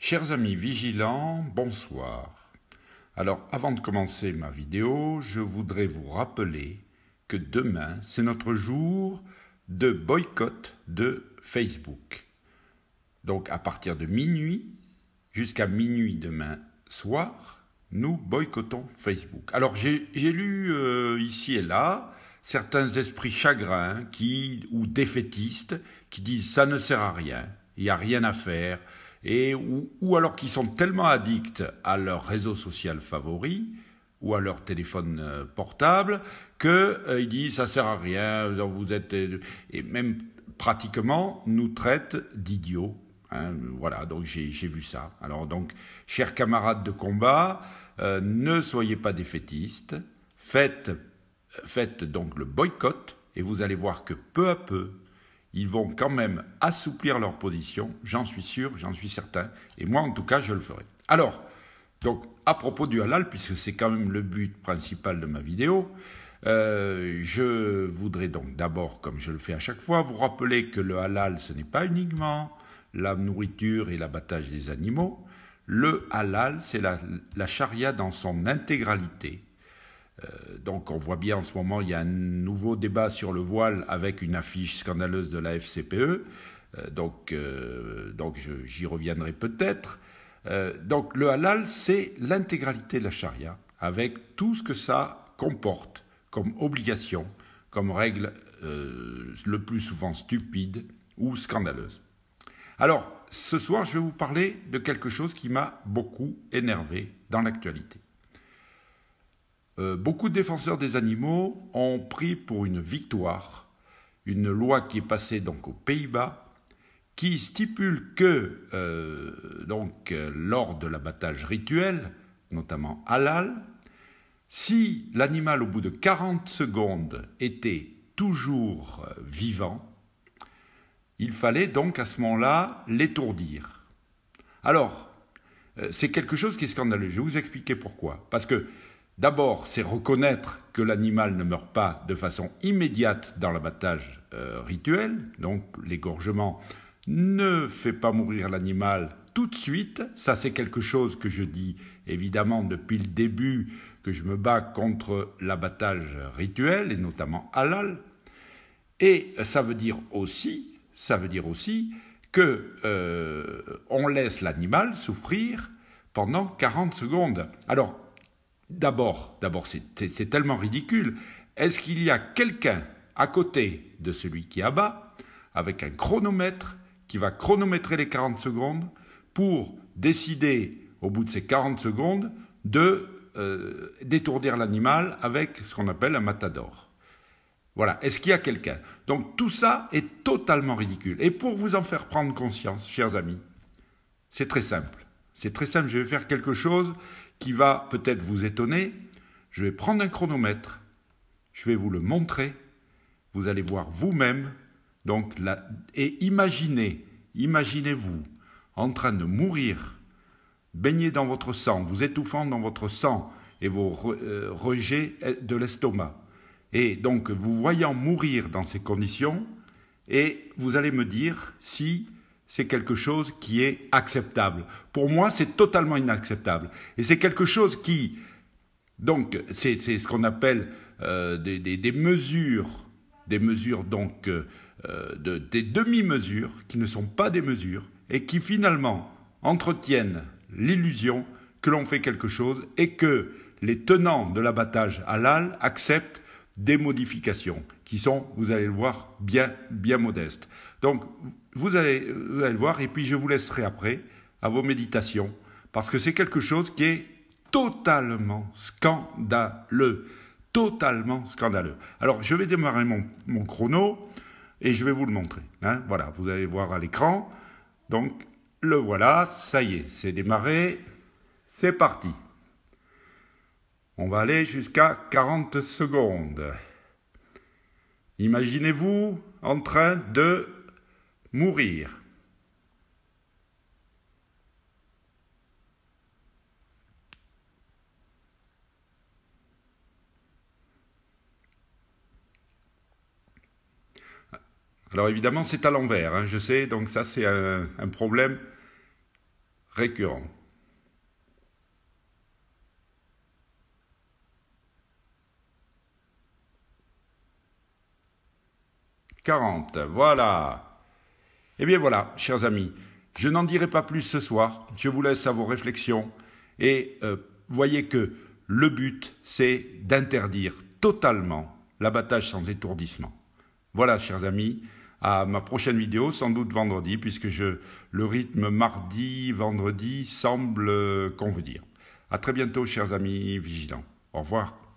Chers amis vigilants, bonsoir. Alors avant de commencer ma vidéo, je voudrais vous rappeler que demain, c'est notre jour de boycott de Facebook. Donc à partir de minuit jusqu'à minuit demain soir, nous boycottons Facebook. Alors j'ai lu euh, ici et là certains esprits chagrins qui, ou défaitistes qui disent ça ne sert à rien, il n'y a rien à faire, et ou, alors qu'ils sont tellement addicts à leur réseau social favori ou à leur téléphone euh, portable qu'ils euh, disent ça sert à rien, vous êtes euh, et même pratiquement nous traitent d'idiots. Hein, voilà, donc j'ai vu ça. Alors donc, chers camarades de combat, ne soyez pas défaitistes, faites, faites donc le boycott et vous allez voir que peu à peu, ils vont quand même assouplir leur position, j'en suis sûr, j'en suis certain, et moi en tout cas je le ferai. Alors, donc à propos du halal, puisque c'est quand même le but principal de ma vidéo, euh, je voudrais donc d'abord, comme je le fais à chaque fois, vous rappeler que le halal, ce n'est pas uniquement la nourriture et l'abattage des animaux. Le halal, c'est la, la charia dans son intégralité, euh, donc on voit bien en ce moment, il y a un nouveau débat sur le voile avec une affiche scandaleuse de la FCPE. Euh, donc euh, j'y reviendrai peut-être. donc le halal, c'est l'intégralité de la charia, avec tout ce que ça comporte comme obligation, comme règle le plus souvent stupide ou scandaleuse. Alors, ce soir, je vais vous parler de quelque chose qui m'a beaucoup énervé dans l'actualité. Euh, beaucoup de défenseurs des animaux ont pris pour une victoire une loi qui est passée donc aux Pays-Bas qui stipule que euh, donc lors de l'abattage rituel, notamment halal, si l'animal au bout de 40 secondes était toujours euh, vivant, il fallait donc à ce moment-là l'étourdir. Alors, c'est quelque chose qui est scandaleux. Je vais vous expliquer pourquoi. Parce que D'abord, c'est reconnaître que l'animal ne meurt pas de façon immédiate dans l'abattage euh, rituel, donc l'égorgement ne fait pas mourir l'animal tout de suite, ça c'est quelque chose que je dis évidemment depuis le début que je me bats contre l'abattage rituel et notamment halal. Et ça veut dire aussi, ça veut dire aussi que euh, on laisse l'animal souffrir pendant 40 secondes. Alors D'abord, d'abord, c'est tellement ridicule. Est-ce qu'il y a quelqu'un à côté de celui qui abat, avec un chronomètre, qui va chronométrer les 40 secondes pour décider, au bout de ces 40 secondes, de détourner euh, d'étourdir l'animal avec ce qu'on appelle un matador. Voilà. Est-ce qu'il y a quelqu'un Donc tout ça est totalement ridicule. Et pour vous en faire prendre conscience, chers amis, c'est très simple. C'est très simple, je vais faire quelque chose qui va peut-être vous étonner. Je vais prendre un chronomètre, je vais vous le montrer, vous allez voir vous-même, donc et imaginez, imaginez-vous en train de mourir, baigné dans votre sang, vous étouffant dans votre sang et vos euh, rejets de l'estomac. Et donc vous voyant mourir dans ces conditions, et vous allez me dire si c'est quelque chose qui est acceptable. Pour moi, c'est totalement inacceptable. Et c'est quelque chose qui, donc, c'est ce qu'on appelle euh, des, mesures, des mesures donc, euh, euh, de, des demi-mesures qui ne sont pas des mesures et qui finalement entretiennent l'illusion que l'on fait quelque chose et que les tenants de l'abattage halal acceptent des modifications qui sont, vous allez le voir, bien, bien modestes. Donc, vous allez, le voir, et puis je vous laisserai après à vos méditations, parce que c'est quelque chose qui est totalement scandaleux. Totalement scandaleux. Alors, je vais démarrer mon, chrono et je vais vous le montrer. Hein. Voilà, vous allez voir à l'écran. Donc, le voilà, ça y est, c'est démarré, c'est parti. On va aller jusqu'à 40 secondes. Imaginez-vous en train de mourir. Alors évidemment, c'est à l'envers, hein. je sais, donc ça c'est un problème récurrent. 40. Voilà. Eh bien voilà, chers amis, je n'en dirai pas plus ce soir. Je vous laisse à vos réflexions. Et euh, voyez que le but, c'est d'interdire totalement l'abattage sans étourdissement. Voilà, chers amis, à ma prochaine vidéo, sans doute vendredi, puisque le rythme mardi-vendredi semble euh, convenir. À très bientôt, chers amis vigilants. Au revoir.